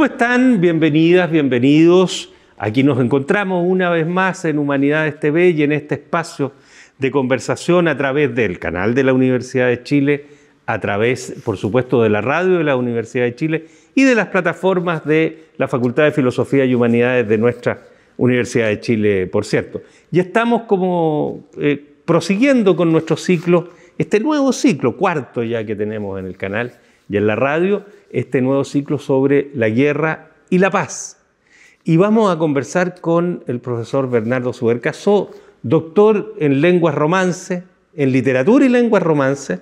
¿Cómo están? Bienvenidas, bienvenidos. Aquí nos encontramos una vez más en Humanidades TV y en este espacio de conversación a través del canal de la Universidad de Chile, a través, por supuesto, de la radio de la Universidad de Chile y de las plataformas de la Facultad de Filosofía y Humanidades de nuestra Universidad de Chile, por cierto. Y estamos como eh, prosiguiendo con nuestro ciclo, este nuevo ciclo, cuarto ya que tenemos en el canal, y en la radio este nuevo ciclo sobre la guerra y la paz. Y vamos a conversar con el profesor Bernardo Subercaso, doctor en lenguas romance, en literatura y lenguas romance,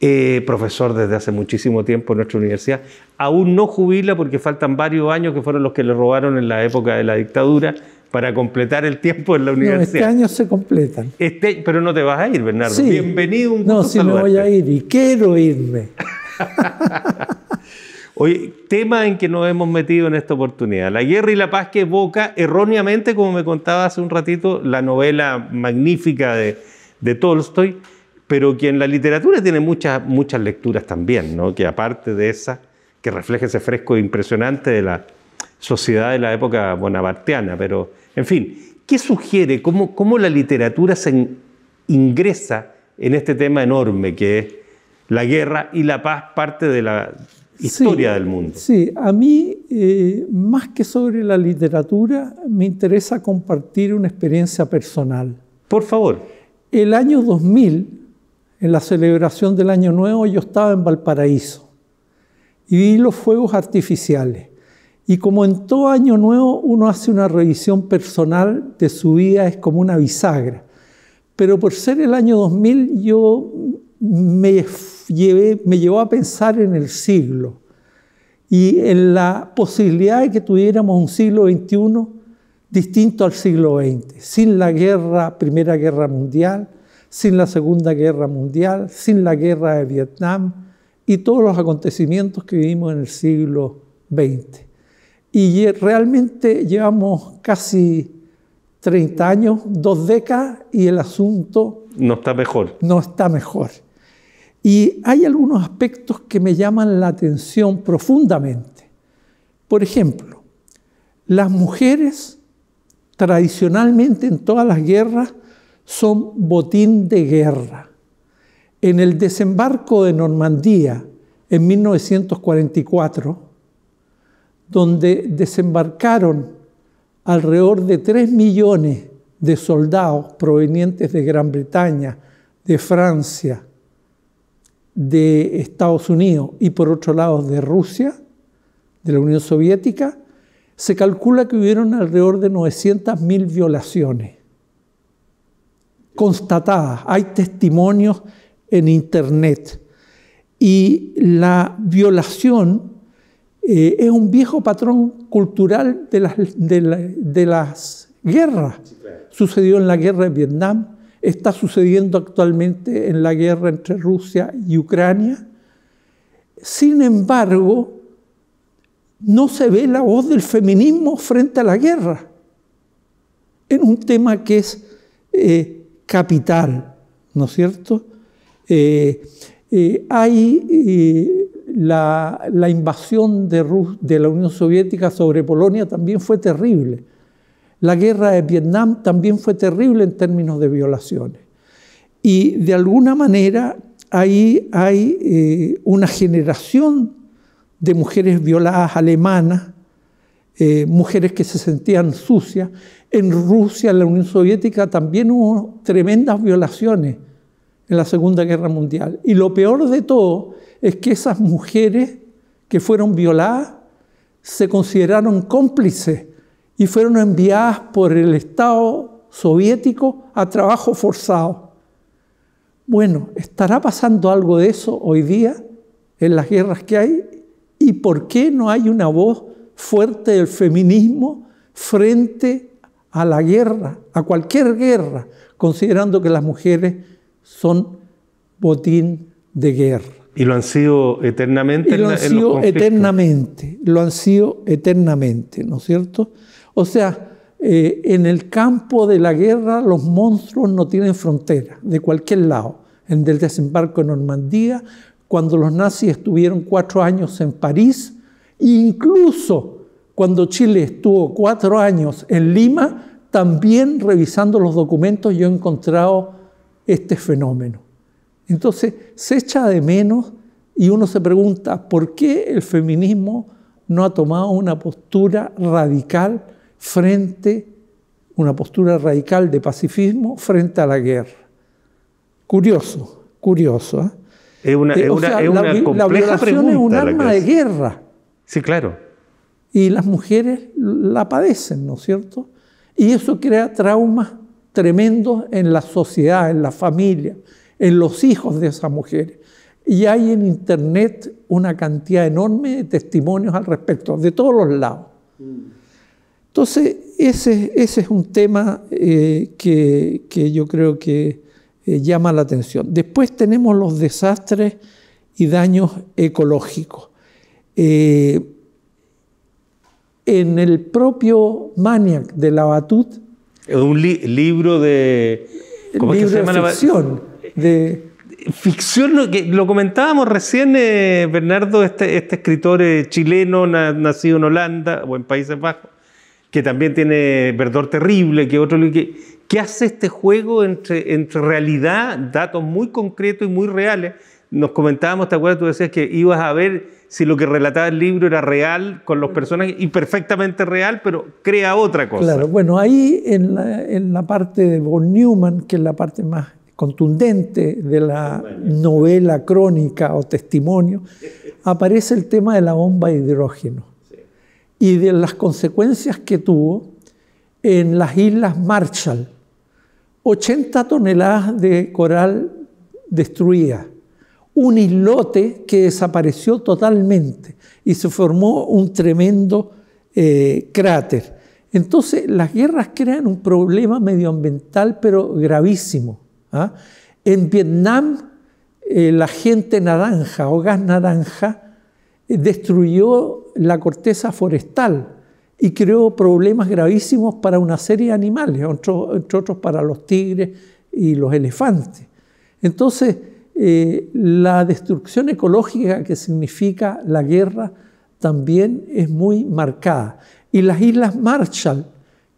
eh, profesor desde hace muchísimo tiempo en nuestra universidad, aún no jubila porque faltan varios años que fueron los que le robaron en la época de la dictadura para completar el tiempo en la este universidad. este año se completan. Este, pero no te vas a ir, Bernardo. Bienvenido, un No, sí, me voy a ir y quiero irme. Hoy tema en que nos hemos metido en esta oportunidad, la guerra y la paz que evoca erróneamente, como me contaba hace un ratito, la novela magnífica de, de Tolstoy, pero que en la literatura tiene muchas, muchas lecturas también, ¿no? que aparte de esa, que refleja ese fresco impresionante de la sociedad de la época bonapartiana, pero en fin, ¿qué sugiere, cómo, cómo la literatura se ingresa en este tema enorme que es la guerra y la paz parte de la historia del mundo. Sí, a mí, eh, más que sobre la literatura, me interesa compartir una experiencia personal. Por favor. El año 2000, en la celebración del Año Nuevo, yo estaba en Valparaíso y vi los fuegos artificiales. Y como en todo año nuevo uno hace una revisión personal de su vida, es como una bisagra. Pero por ser el año 2000 yo me me llevó a pensar en el siglo y en la posibilidad de que tuviéramos un siglo XXI distinto al siglo XX, sin la guerra, Primera Guerra Mundial, sin la Segunda Guerra Mundial, sin la guerra de Vietnam y todos los acontecimientos que vivimos en el siglo XX. Y realmente llevamos casi 30 años, dos décadas, y el asunto... No está mejor. No está mejor. Y hay algunos aspectos que me llaman la atención profundamente. Por ejemplo, las mujeres tradicionalmente en todas las guerras son botín de guerra. En el desembarco de Normandía en 1944, donde desembarcaron alrededor de 3 millones de soldados provenientes de Gran Bretaña, de Francia, de Estados Unidos y por otro lado de Rusia, de la Unión Soviética, se calcula que hubieron alrededor de 900.000 violaciones constatadas. Hay testimonios en Internet. Y la violación eh, es un viejo patrón cultural de las guerras. Sucedió en la guerra de Vietnam, está sucediendo actualmente en la guerra entre Rusia y Ucrania. Sin embargo, no se ve la voz del feminismo frente a la guerra, en un tema que es eh, capital, ¿no es cierto? Eh, eh, hay la, invasión de la Unión Soviética sobre Polonia también fue terrible la guerra de Vietnam también fue terrible en términos de violaciones. Y de alguna manera ahí hay eh, una generación de mujeres violadas alemanas, eh, mujeres que se sentían sucias. En Rusia, en la Unión Soviética, también hubo tremendas violaciones en la Segunda Guerra Mundial. Y lo peor de todo es que esas mujeres que fueron violadas se consideraron cómplices y fueron enviadas por el Estado soviético a trabajo forzado. Bueno, ¿estará pasando algo de eso hoy día en las guerras que hay? ¿Y por qué no hay una voz fuerte del feminismo frente a la guerra, a cualquier guerra, considerando que las mujeres son botín de guerra? Y lo han sido eternamente. Y lo han sido eternamente, lo han sido eternamente, ¿no es cierto? O sea, eh, en el campo de la guerra los monstruos no tienen frontera, de cualquier lado. En el desembarco en Normandía, cuando los nazis estuvieron cuatro años en París, incluso cuando Chile estuvo cuatro años en Lima, también revisando los documentos yo he encontrado este fenómeno. Entonces se echa de menos y uno se pregunta, ¿por qué el feminismo no ha tomado una postura radical? frente, una postura radical de pacifismo frente a la guerra. Curioso, curioso. la, es un arma de guerra. Sí, claro. Y las mujeres la padecen, ¿no es cierto? Y eso crea traumas tremendos en la sociedad, en la familia, en los hijos de esas mujeres. Y hay en Internet una cantidad enorme de testimonios al respecto, de todos los lados. Mm. Entonces, ese, es un tema eh, que, yo creo que eh, llama la atención. Después tenemos los desastres y daños ecológicos. Eh, en el propio Maniac de la Batut. Un libro de. de ficción. ficción, que lo comentábamos recién, Bernardo, este, este escritor chileno nacido en Holanda o en Países Bajos, que también tiene verdor terrible, que otro... Que, ¿Qué hace este juego entre, realidad, datos muy concretos y muy reales? Nos comentábamos, ¿te acuerdas? Tú decías que ibas a ver si lo que relataba el libro era real con los personajes y perfectamente real, pero crea otra cosa. Claro, bueno, ahí en la, parte de von Neumann, que es la parte más contundente de la novela crónica o testimonio, aparece el tema de la bomba de hidrógeno y de las consecuencias que tuvo en las Islas Marshall. 80 toneladas de coral destruidas, un islote que desapareció totalmente y se formó un tremendo eh, cráter. Entonces, las guerras crean un problema medioambiental, pero gravísimo. ¿ah? En Vietnam, eh, la gente naranja o gas naranja eh, destruyó la corteza forestal y creó problemas gravísimos para una serie de animales, entre, otros para los tigres y los elefantes. Entonces, eh, la destrucción ecológica que significa la guerra también es muy marcada. Y las Islas Marshall,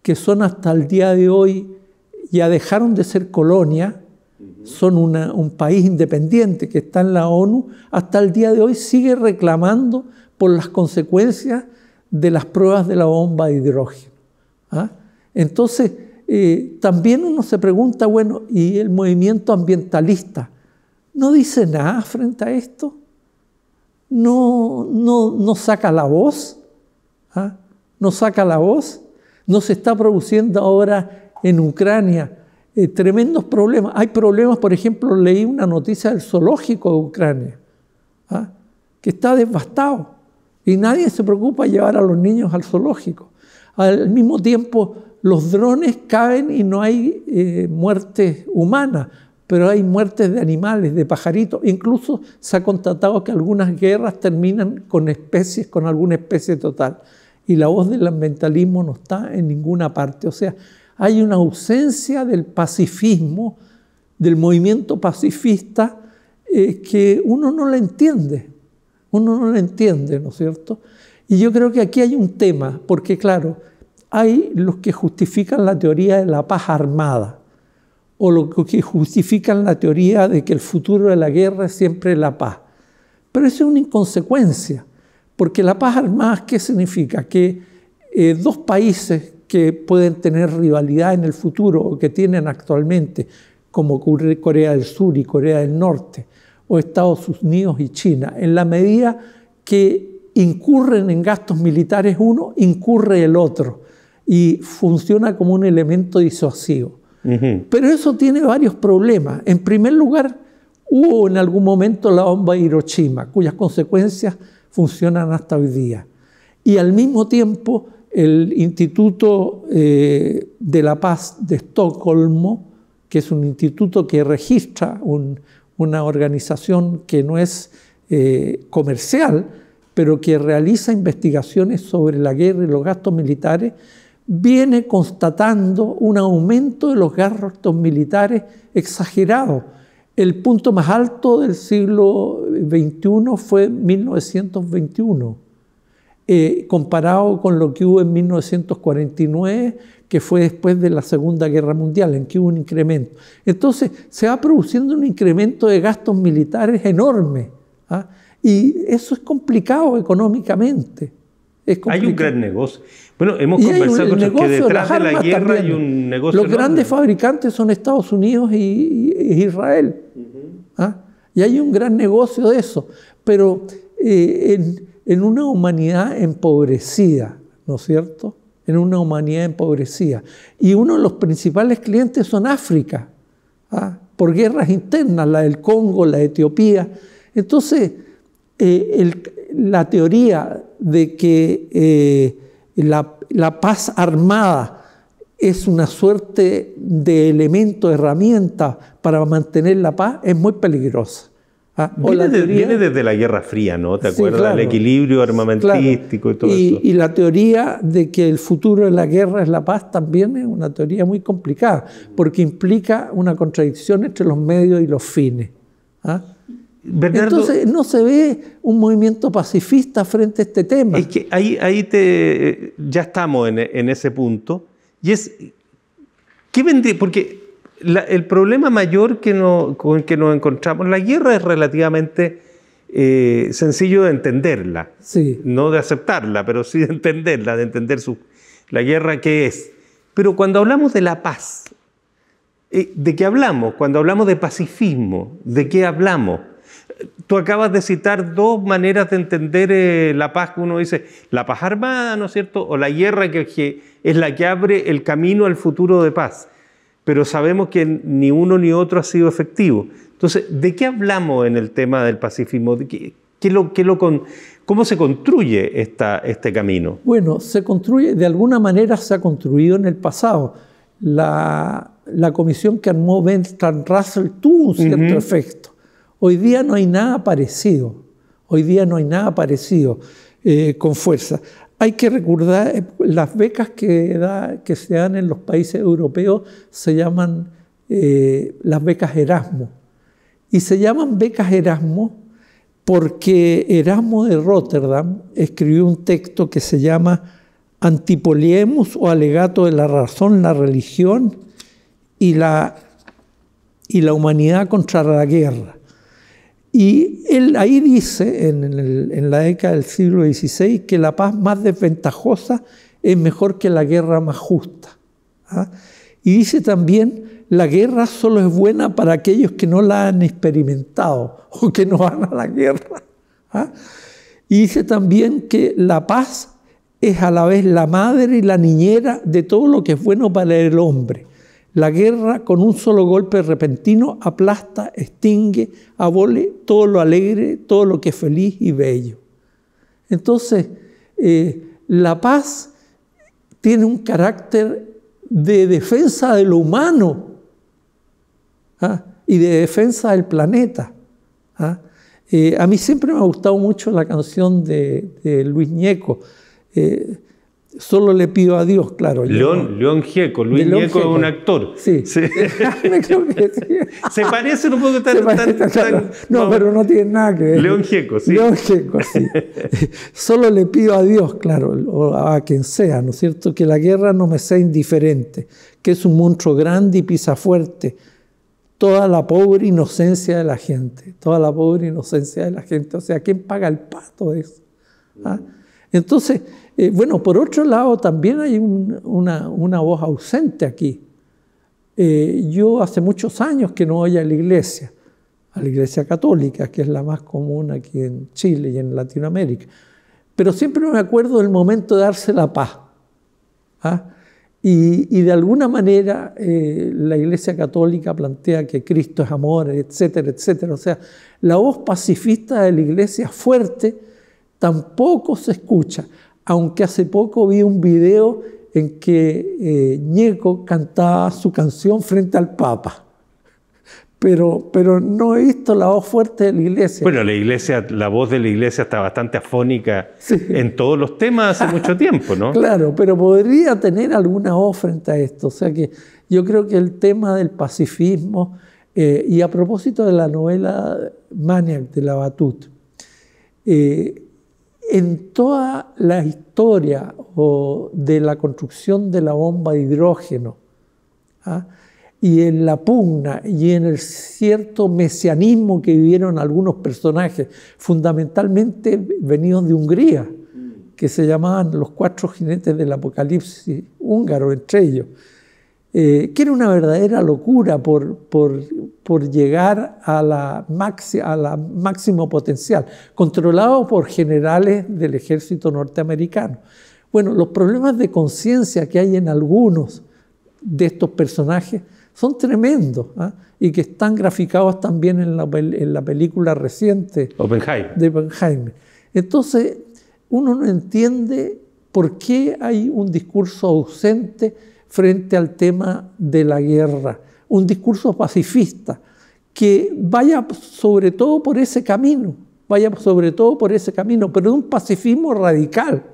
que son hasta el día de hoy, ya dejaron de ser colonia son un país independiente que está en la ONU, hasta el día de hoy sigue reclamando por las consecuencias de las pruebas de la bomba de hidrógeno. ¿ah? Entonces, eh, también uno se pregunta, bueno, ¿y el movimiento ambientalista no dice nada frente a esto? ¿No, saca la voz? ¿Ah? ¿No saca la voz? ¿No se está produciendo ahora en Ucrania eh, tremendos problemas. Hay problemas, por ejemplo, leí una noticia del zoológico de Ucrania, ¿ah? que está devastado y nadie se preocupa de llevar a los niños al zoológico. Al mismo tiempo, los drones caen y no hay eh, muertes humanas, pero hay muertes de animales, de pajaritos. Incluso se ha constatado que algunas guerras terminan con especies, con alguna especie total. Y la voz del ambientalismo no está en ninguna parte. O sea, hay una ausencia del pacifismo, del movimiento pacifista, eh, que uno no la entiende, uno no la entiende, ¿no es cierto? Y yo creo que aquí hay un tema, porque claro, hay los que justifican la teoría de la paz armada, o los que justifican la teoría de que el futuro de la guerra es siempre la paz. Pero eso es una inconsecuencia, porque la paz armada, ¿qué significa? Que eh, dos países que pueden tener rivalidad en el futuro o que tienen actualmente, como Corea del Sur y Corea del Norte, o Estados Unidos y China, en la medida que incurren en gastos militares uno, incurre el otro y funciona como un elemento disuasivo. Pero eso tiene varios problemas. En primer lugar, hubo en algún momento la bomba de Hiroshima, cuyas consecuencias funcionan hasta hoy día. Y al mismo tiempo el Instituto eh, de la Paz de Estocolmo, que es un instituto que registra una organización que no es eh, comercial, pero que realiza investigaciones sobre la guerra y los gastos militares, viene constatando un aumento de los gastos militares exagerado. El punto más alto del siglo XXI fue 1921 eh, comparado con lo que hubo en 1949, que fue después de la Segunda Guerra Mundial, en que hubo un incremento. Entonces, se va produciendo un incremento de gastos militares enorme. ¿ah? Y eso es complicado económicamente. Hay un gran negocio. Bueno, hemos conversado con que detrás de, la guerra hay un negocio. Los grandes fabricantes son Estados Unidos y, Israel. ¿ah? Y hay un gran negocio de eso. Pero eh, en, en una humanidad empobrecida, ¿no es cierto? En una humanidad empobrecida. Y uno de los principales clientes son África, ¿ah? por guerras internas, la del Congo, la Etiopía. Entonces, eh, la teoría de que eh, la, paz armada es una suerte de elemento, herramienta para mantener la paz, es muy peligrosa. Ah, viene, desde la Guerra Fría, ¿no? ¿Te acuerdas? el equilibrio armamentístico y todo eso. Y la teoría de que el futuro de la guerra es la paz también es una teoría muy complicada, porque implica una contradicción entre los medios y los fines. ¿ah? Entonces no se ve un movimiento pacifista frente a este tema. Es que ahí, ahí te, eh, ya estamos en, en ese punto. Y es, ¿qué vendría? Porque el problema mayor que no, con el que nos encontramos, la guerra es relativamente eh, sencillo de entenderla, no de aceptarla, pero sí de entenderla, de entender su, la guerra que es. Pero cuando hablamos de la paz, eh, ¿de qué hablamos? Cuando hablamos de pacifismo, ¿de qué hablamos? Tú acabas de citar dos maneras de entender eh, la paz uno dice, la paz armada, ¿no es cierto? O la guerra que, que es la que abre el camino al futuro de paz pero sabemos que ni uno ni otro ha sido efectivo. Entonces, ¿de qué hablamos en el tema del pacifismo? ¿Cómo se construye este camino? Bueno, se construye, de alguna manera se ha construido en el pasado. La, comisión que armó Ben Russell tuvo un cierto efecto. Hoy día no hay nada parecido. Hoy día no hay nada parecido eh, con fuerza. Hay que recordar, eh, las becas que, se dan en los países europeos se llaman eh, las becas Erasmus. Y se llaman becas Erasmus porque Erasmo de Rotterdam escribió un texto que se llama Antipoliemus o alegato de la razón, la religión y la, y la humanidad contra la guerra. Y él ahí dice, en, la década del siglo XVI, que la paz más desventajosa es mejor que la guerra más justa. ¿ah? Y dice también, la guerra solo es buena para aquellos que no la han experimentado o que no van a la guerra. ¿ah? Y dice también que la paz es a la vez la madre y la niñera de todo lo que es bueno para el hombre. La guerra con un solo golpe repentino aplasta, extingue, abole todo lo alegre, todo lo que es feliz y bello. Entonces, eh, la paz tiene un carácter de defensa de lo humano ¿ah? y de defensa del planeta. ¿ah? Eh, a mí siempre me ha gustado mucho la canción de, Luis Ñeco. Eh, Solo le pido a Dios, claro. León, León Gieco, Luis Gieco es un actor. Sí. Se parece un poco estar no, pero no tiene nada que ver. León Gieco, sí. León Gieco, sí. Solo le pido a Dios, claro, o a quien sea, ¿no es cierto? Que la guerra no me sea indiferente, que es un monstruo grande y pisafuerte, Toda la pobre inocencia de la gente, toda la pobre inocencia de la gente. O sea, ¿quién paga el pato de eso? ¿Ah? Entonces eh, bueno, por otro lado, también hay una, voz ausente aquí. Eh, yo hace muchos años que no voy a la iglesia, a la iglesia católica, que es la más común aquí en Chile y en Latinoamérica. Pero siempre me acuerdo del momento de darse la paz. ¿ah? Y, de alguna manera eh, la Iglesia Católica plantea que Cristo es amor, etcétera, etcétera. O sea, la voz pacifista de la Iglesia fuerte tampoco se escucha aunque hace poco vi un video en que eh, Ñeco cantaba su canción frente al Papa. Pero, pero no he visto la voz fuerte de la iglesia. Bueno, la iglesia, la voz de la iglesia está bastante afónica en todos los temas hace mucho tiempo, ¿no? Claro, pero podría tener alguna voz frente a esto. O sea que yo creo que el tema del pacifismo, eh, y a propósito de la novela Maniac de la Batut, eh, en toda la historia o de la construcción de la bomba de hidrógeno ¿ah? y en la pugna y en el cierto mesianismo que vivieron algunos personajes, fundamentalmente venidos de Hungría, que se llamaban los cuatro jinetes del apocalipsis húngaro, entre ellos, eh, que era una verdadera locura por, por por llegar a la, máximo potencial, controlado por generales del ejército norteamericano. Bueno, los problemas de conciencia que hay en algunos de estos personajes son tremendos ¿ah? y que están graficados también en la, película reciente de Oppenheimer. Entonces, uno no entiende por qué hay un discurso ausente frente al tema de la guerra un discurso pacifista que vaya sobre todo por ese camino, vaya sobre todo por ese camino, pero un pacifismo radical,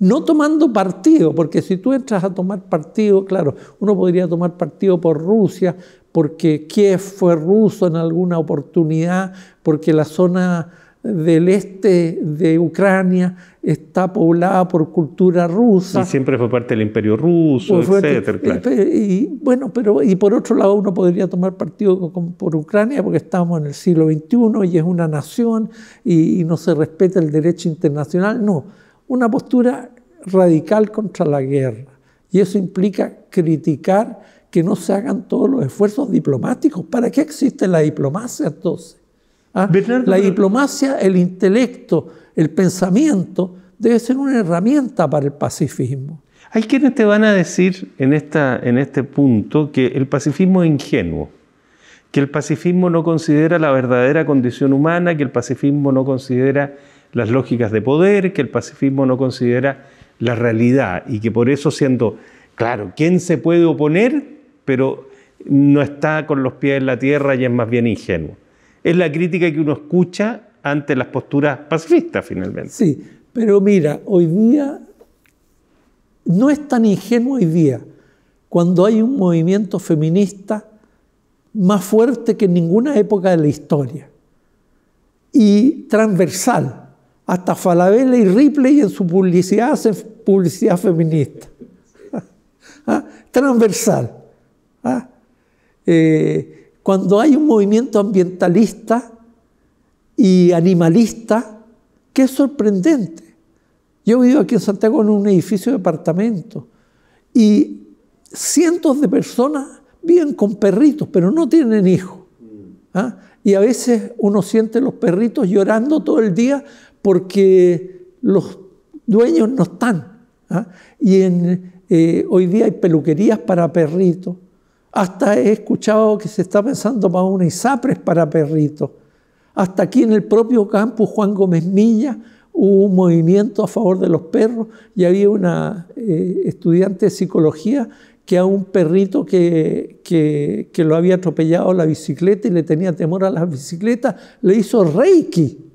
no tomando partido, porque si tú entras a tomar partido, claro, uno podría tomar partido por Rusia, porque Kiev fue ruso en alguna oportunidad, porque la zona del este de Ucrania está poblada por cultura rusa. Y siempre fue parte del imperio ruso, etcétera. Y, bueno, pero y por otro lado uno podría tomar partido por Ucrania porque estamos en el siglo XXI y es una nación y no se respeta el derecho internacional. No, una postura radical contra la guerra. Y eso implica criticar que no se hagan todos los esfuerzos diplomáticos. ¿Para qué existe la diplomacia entonces? ¿Ah? la diplomacia, el intelecto, el pensamiento debe ser una herramienta para el pacifismo. Hay quienes te van a decir en, en este punto que el pacifismo es ingenuo, que el pacifismo no considera la verdadera condición humana, que el pacifismo no considera las lógicas de poder, que el pacifismo no considera la realidad y que por eso siendo, claro, ¿quién se puede oponer? Pero no está con los pies en la tierra y es más bien ingenuo es la crítica que uno escucha ante las posturas pacifistas finalmente. Sí, pero mira, hoy día no es tan ingenuo hoy día cuando hay un movimiento feminista más fuerte que en ninguna época de la historia y transversal. Hasta Falabella y Ripley en su publicidad hacen publicidad feminista. ¿Ah? Transversal. ¿Ah? Eh, cuando hay un movimiento ambientalista y animalista, que es sorprendente. Yo vivo aquí en Santiago en un edificio de apartamentos y cientos de personas viven con perritos, pero no tienen hijos. ¿ah? Y a veces uno siente los perritos llorando todo el día porque los dueños no están. ¿ah? Y eh, hoy día hay peluquerías para perritos, hasta he escuchado que se está pensando para una ISAPRES para perritos. Hasta aquí en el propio campus Juan Gómez Milla hubo un movimiento a favor de los perros y había una eh, estudiante de psicología que a un perrito que, lo había atropellado la bicicleta y le tenía temor a la bicicleta, le hizo reiki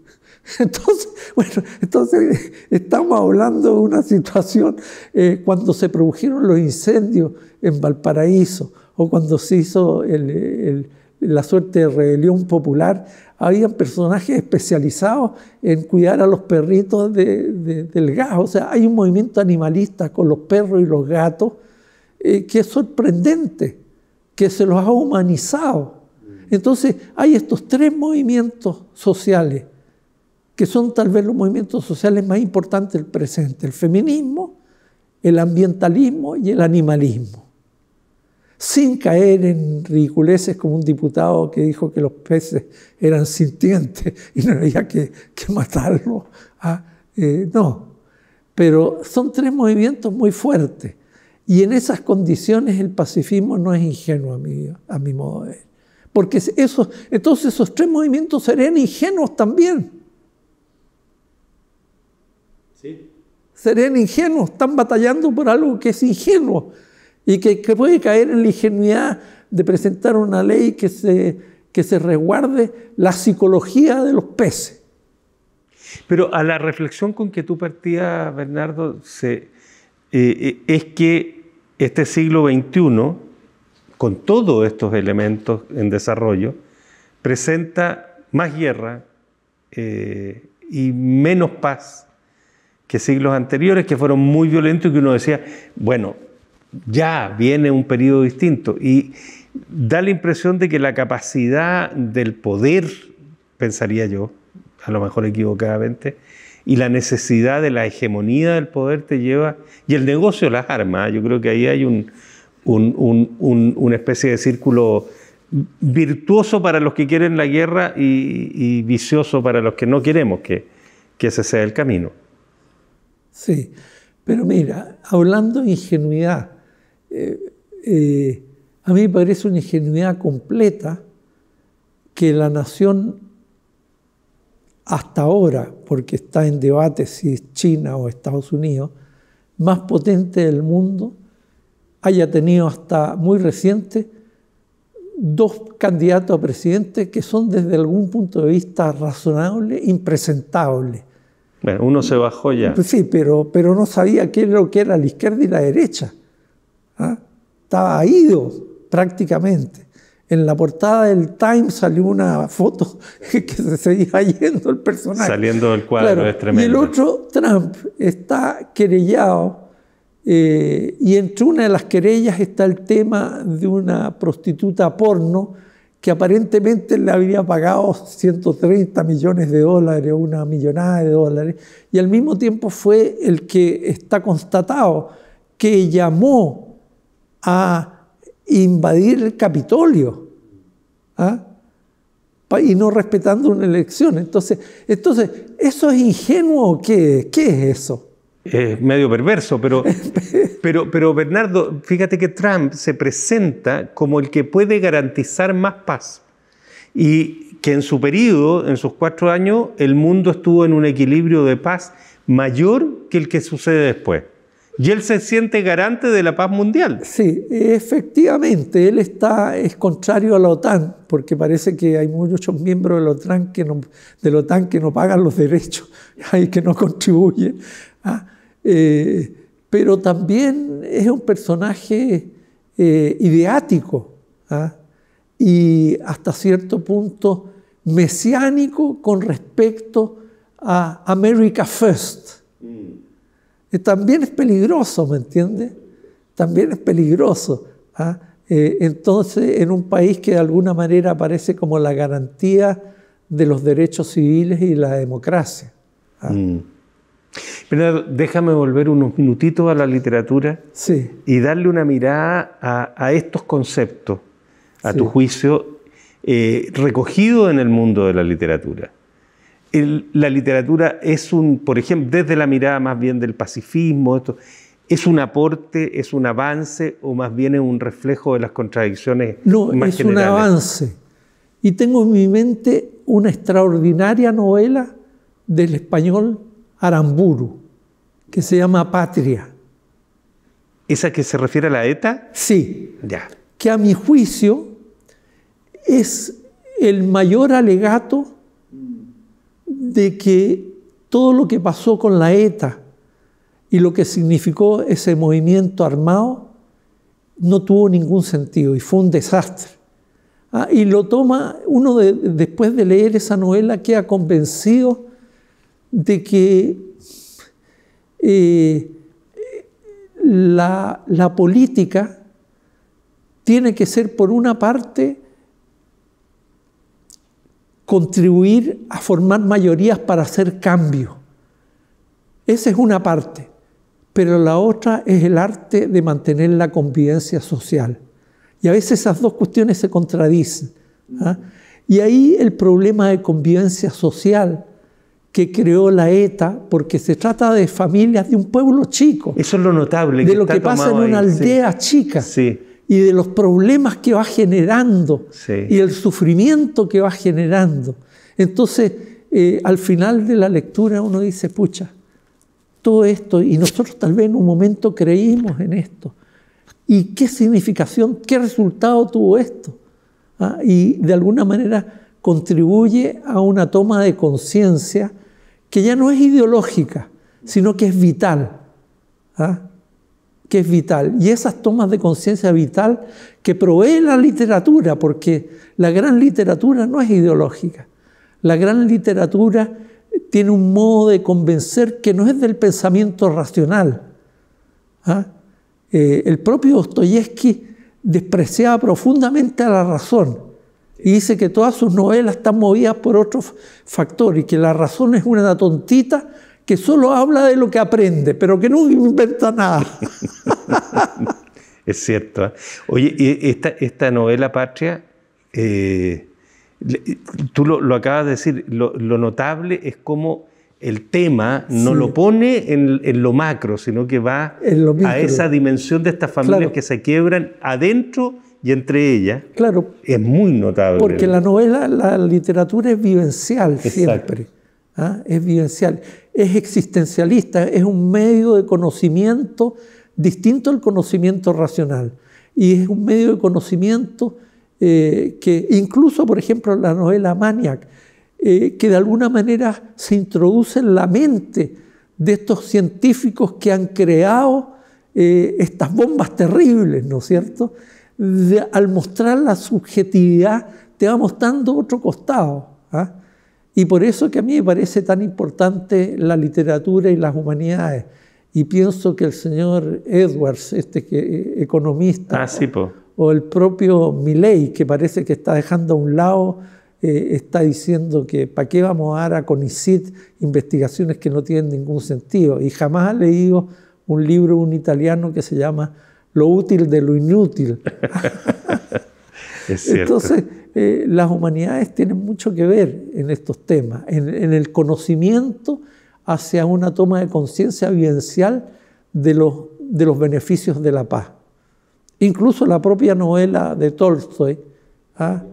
Entonces, bueno, entonces eh, estamos hablando de una situación eh, cuando se produjeron los incendios en Valparaíso o cuando se hizo la suerte de rebelión popular, habían personajes especializados en cuidar a los perritos del gas. O sea, hay un movimiento animalista con los perros y los gatos eh, que es sorprendente, que se los ha humanizado. Mm. Entonces, hay estos tres movimientos sociales que son tal vez los movimientos sociales más importantes del presente, el feminismo, el ambientalismo y el animalismo, sin caer en ridiculeces como un diputado que dijo que los peces eran sintientes y no había que, que matarlos. ¿ah? Eh, no, pero son tres movimientos muy fuertes. Y en esas condiciones el pacifismo no es ingenuo a mi, a mi modo de ver. Porque esos, entonces esos tres movimientos serían ingenuos también. Serían ingenuos, están batallando por algo que es ingenuo y que, puede caer en la ingenuidad de presentar una ley que se, que se resguarde la psicología de los peces. Pero a la reflexión con que tú partías, Bernardo, eh, eh, es que este siglo XXI, con todos estos elementos en desarrollo, presenta más guerra eh, y menos paz que siglos anteriores, que fueron muy violentos y que uno decía, bueno, ya viene un periodo distinto. Y da la impresión de que la capacidad del poder, pensaría yo, a lo mejor equivocadamente, y la necesidad de la hegemonía del poder te lleva, y el negocio de las armas, yo creo que ahí hay una especie de círculo virtuoso para los que quieren la guerra y, vicioso para los que no queremos que, que ese sea el camino. Sí, pero mira, hablando de ingenuidad, eh, eh, a mí me parece una ingenuidad completa que la nación hasta ahora, porque está en debate si es China o Estados Unidos, más potente del mundo, haya tenido hasta muy reciente dos candidatos a presidente que son desde algún punto de vista razonable, impresentables. Bueno, uno se bajó ya. Pues sí, pero, no sabía qué era lo que era la izquierda y la derecha. ¿Ah? Estaba ido prácticamente. En la portada del Time salió una foto que se seguía yendo el personaje. Saliendo del cuadro, es tremendo. Y el otro, Trump, está querellado. Eh, y entre una de las querellas está el tema de una prostituta porno que aparentemente le había pagado 130 millones de dólares, una millonada de dólares, y al mismo tiempo fue el que está constatado que llamó a invadir el Capitolio. ¿ah? y no respetando una elección. Entonces, entonces ¿eso es ingenuo o ¿Qué es eso? Es medio perverso, pero, pero, pero Bernardo, fíjate que Trump se presenta como el que puede garantizar más paz y que en su periodo, en sus cuatro años, el mundo estuvo en un equilibrio de paz mayor que el que sucede después. Y él se siente garante de la paz mundial. Sí, efectivamente, él está, es contrario a la OTAN, porque parece que hay muchos miembros de la OTAN que no, de OTAN que no pagan los derechos y que no contribuyen. ¿ah? Eh, pero también es un personaje eh, ideático ¿ah? y hasta cierto punto mesiánico con respecto a America First también es peligroso, ¿me entiende? También es peligroso. ¿ah? Eh, entonces, en un país que de alguna manera aparece como la garantía de los derechos civiles y la democracia. ¿ah? Mm. déjame volver unos minutitos a la literatura y darle una mirada a, estos conceptos, a tu juicio, recogidos eh, recogido en el mundo de la literatura la literatura es un, por ejemplo, desde la mirada más bien del pacifismo, esto, ¿Es un aporte, es un avance o más bien es un reflejo de las contradicciones? No, es un avance. Y tengo en mi mente una extraordinaria novela del español Aramburu, que se llama Patria. ¿Esa que se refiere a la ETA? Sí. Ya. Que a mi juicio es el mayor alegato de que todo lo que pasó con la ETA y lo que significó ese movimiento armado no tuvo ningún sentido y fue un desastre. Ah, y lo toma, uno después de leer esa novela queda convencido de que eh, la, la política tiene que ser por una parte contribuir a formar mayorías para hacer cambio. Esa es una parte, pero la otra es el arte de mantener la convivencia social. Y a veces esas dos cuestiones se contradicen. ¿ah? Y ahí el problema de convivencia social que creó la ETA, porque se trata de familias de un pueblo chico. Eso es lo notable. De lo que pasa en una aldea chica. Sí y de los problemas que va generando y el sufrimiento que va generando. Entonces, eh, al final de la lectura uno dice, pucha, todo esto, y nosotros tal vez en un momento creímos en esto. ¿Y qué significación, qué resultado tuvo esto? ¿Ah? Y de alguna manera contribuye a una toma de conciencia que ya no es ideológica, sino que es vital. ¿Ah? que es vital, y esas tomas de conciencia vital que provee la literatura, porque la gran literatura no es ideológica, la gran literatura tiene un modo de convencer que no es del pensamiento racional. ¿Ah? Eh, el propio Dostoyevsky despreciaba profundamente a la razón y dice que todas sus novelas están movidas por otro factor y que la razón es una tontita que solo habla de lo que aprende, pero que no inventa nada. es cierto. ¿eh? Oye, esta, novela Patria, eh, tú lo, acabas de decir, lo, notable es cómo el tema no lo pone en, lo macro, sino que va a esa dimensión de estas familias que se quiebran adentro y entre ellas. Claro. Es muy notable. Porque la novela, la literatura es vivencial siempre. ¿ah? es vivencial, es existencialista, es un medio de conocimiento distinto al conocimiento racional y es un medio de conocimiento eh, que incluso, por ejemplo, la novela Maniac, eh, que de alguna manera se introduce en la mente de estos científicos que han creado eh, estas bombas terribles, ¿no es cierto? al mostrar la subjetividad, te va mostrando otro costado. ¿ah? Y por eso que a mí me parece tan importante la literatura y las humanidades. Y pienso que el señor Edwards, este que, eh, economista, ah, o, el propio Milley, que parece que está dejando a un lado, eh, está diciendo que ¿para qué vamos a dar a CONICIT investigaciones que no tienen ningún sentido? Y jamás ha leído un libro, un italiano que se llama Lo útil de lo inútil. es cierto. Entonces, eh, las humanidades tienen mucho que ver en estos temas, en, el conocimiento hacia una toma de conciencia vivencial de los, de los beneficios de la paz. Incluso la propia novela de Tolstoy. ¿ah?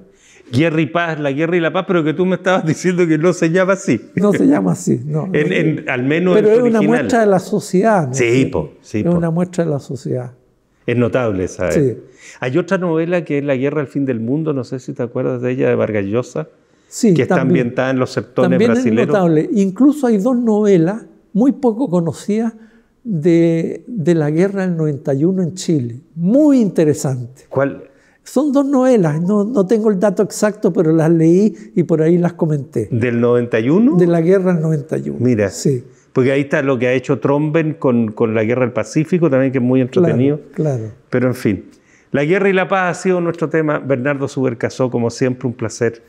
Guerra y paz, la guerra y la paz, pero que tú me estabas diciendo que no se llama así. No se llama así, no. en, en, al menos pero es una muestra de la sociedad. ¿no? Sí, po, sí, es una muestra de la sociedad. Es notable esa. Eh. Sí. Hay otra novela que es La guerra al fin del mundo, no sé si te acuerdas de ella, de Vargas Llosa, que está ambientada en los septones también brasileños. Es notable. Incluso hay dos novelas muy poco conocidas de, de, la guerra del 91 en Chile. Muy interesante. ¿Cuál? Son dos novelas, no, no, tengo el dato exacto, pero las leí y por ahí las comenté. ¿Del 91? De la guerra del 91. Mira. Sí. Porque ahí está lo que ha hecho Tromben con, con la guerra del Pacífico, también que es muy entretenido. Claro, claro. Pero en fin, la guerra y la paz ha sido nuestro tema. Bernardo Subercasó, como siempre, un placer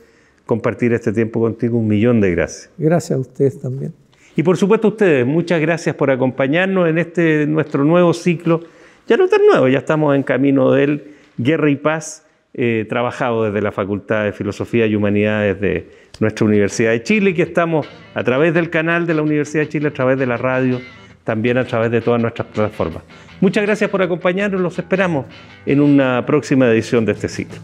compartir este tiempo contigo. Un millón de gracias. Gracias a ustedes también. Y por supuesto a ustedes, muchas gracias por acompañarnos en este nuestro nuevo ciclo. Ya no tan nuevo, ya estamos en camino del Guerra y Paz, eh, trabajado desde la Facultad de Filosofía y Humanidades de nuestra Universidad de Chile, que estamos a través del canal de la Universidad de Chile, a través de la radio, también a través de todas nuestras plataformas. Muchas gracias por acompañarnos, los esperamos en una próxima edición de este ciclo.